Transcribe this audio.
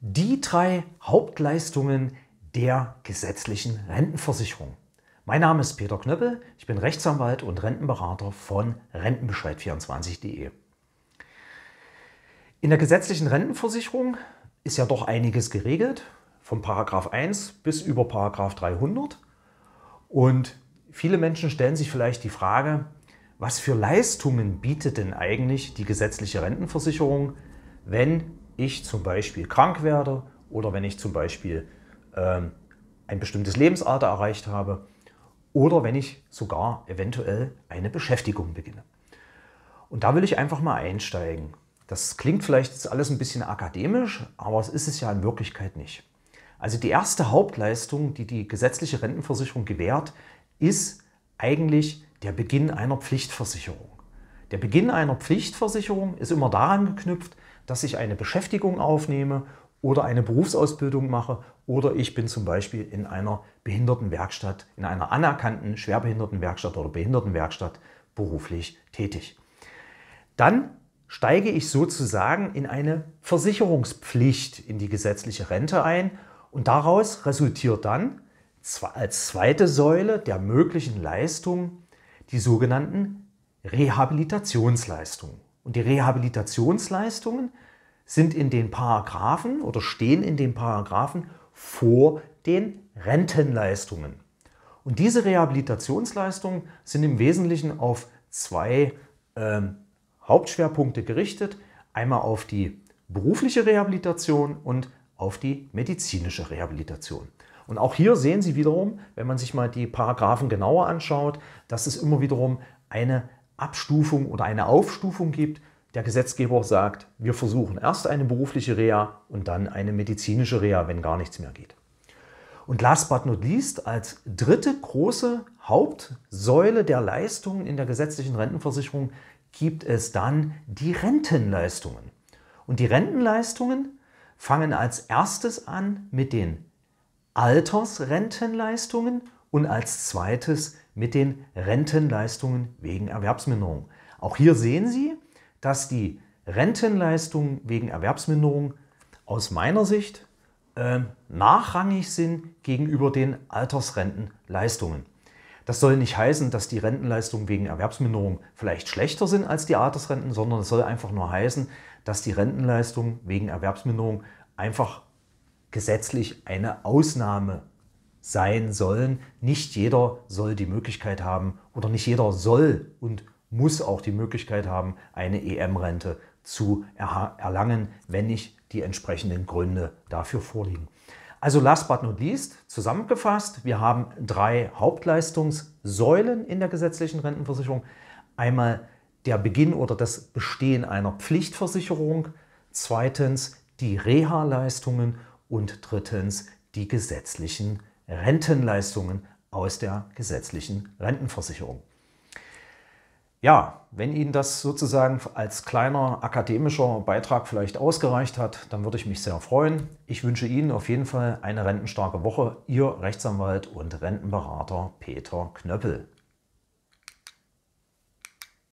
die drei Hauptleistungen der gesetzlichen Rentenversicherung. Mein Name ist Peter Knöppel, ich bin Rechtsanwalt und Rentenberater von Rentenbescheid24.de. In der gesetzlichen Rentenversicherung ist ja doch einiges geregelt, von Paragraph 1 bis über Paragraph 300. Und viele Menschen stellen sich vielleicht die Frage, was für Leistungen bietet denn eigentlich die gesetzliche Rentenversicherung, wenn ich zum Beispiel krank werde oder wenn ich zum Beispiel ähm, ein bestimmtes Lebensalter erreicht habe oder wenn ich sogar eventuell eine Beschäftigung beginne. Und da will ich einfach mal einsteigen. Das klingt vielleicht jetzt alles ein bisschen akademisch, aber es ist es ja in Wirklichkeit nicht. Also die erste Hauptleistung, die die gesetzliche Rentenversicherung gewährt, ist eigentlich der Beginn einer Pflichtversicherung. Der Beginn einer Pflichtversicherung ist immer daran geknüpft, dass ich eine Beschäftigung aufnehme oder eine Berufsausbildung mache oder ich bin zum Beispiel in einer Behindertenwerkstatt, in einer anerkannten Schwerbehindertenwerkstatt oder Behindertenwerkstatt beruflich tätig. Dann steige ich sozusagen in eine Versicherungspflicht in die gesetzliche Rente ein und daraus resultiert dann als zweite Säule der möglichen Leistungen die sogenannten Rehabilitationsleistungen. Und die Rehabilitationsleistungen sind in den Paragraphen oder stehen in den Paragraphen vor den Rentenleistungen. Und diese Rehabilitationsleistungen sind im Wesentlichen auf zwei äh, Hauptschwerpunkte gerichtet. Einmal auf die berufliche Rehabilitation und auf die medizinische Rehabilitation. Und auch hier sehen Sie wiederum, wenn man sich mal die Paragraphen genauer anschaut, dass es immer wiederum eine Abstufung oder eine Aufstufung gibt. Der Gesetzgeber sagt, wir versuchen erst eine berufliche Reha und dann eine medizinische Reha, wenn gar nichts mehr geht. Und last but not least, als dritte große Hauptsäule der Leistungen in der gesetzlichen Rentenversicherung gibt es dann die Rentenleistungen. Und die Rentenleistungen fangen als erstes an mit den Altersrentenleistungen und als zweites mit den Rentenleistungen wegen Erwerbsminderung. Auch hier sehen Sie, dass die Rentenleistungen wegen Erwerbsminderung aus meiner Sicht ähm, nachrangig sind gegenüber den Altersrentenleistungen. Das soll nicht heißen, dass die Rentenleistungen wegen Erwerbsminderung vielleicht schlechter sind als die Altersrenten, sondern es soll einfach nur heißen, dass die Rentenleistungen wegen Erwerbsminderung einfach gesetzlich eine Ausnahme sein sollen. Nicht jeder soll die Möglichkeit haben oder nicht jeder soll und muss auch die Möglichkeit haben, eine EM-Rente zu erlangen, wenn nicht die entsprechenden Gründe dafür vorliegen. Also last but not least, zusammengefasst, wir haben drei Hauptleistungssäulen in der gesetzlichen Rentenversicherung. Einmal der Beginn oder das Bestehen einer Pflichtversicherung, zweitens die Reha-Leistungen und drittens die gesetzlichen Rentenleistungen aus der gesetzlichen Rentenversicherung. Ja, wenn Ihnen das sozusagen als kleiner akademischer Beitrag vielleicht ausgereicht hat, dann würde ich mich sehr freuen. Ich wünsche Ihnen auf jeden Fall eine rentenstarke Woche. Ihr Rechtsanwalt und Rentenberater Peter Knöppel.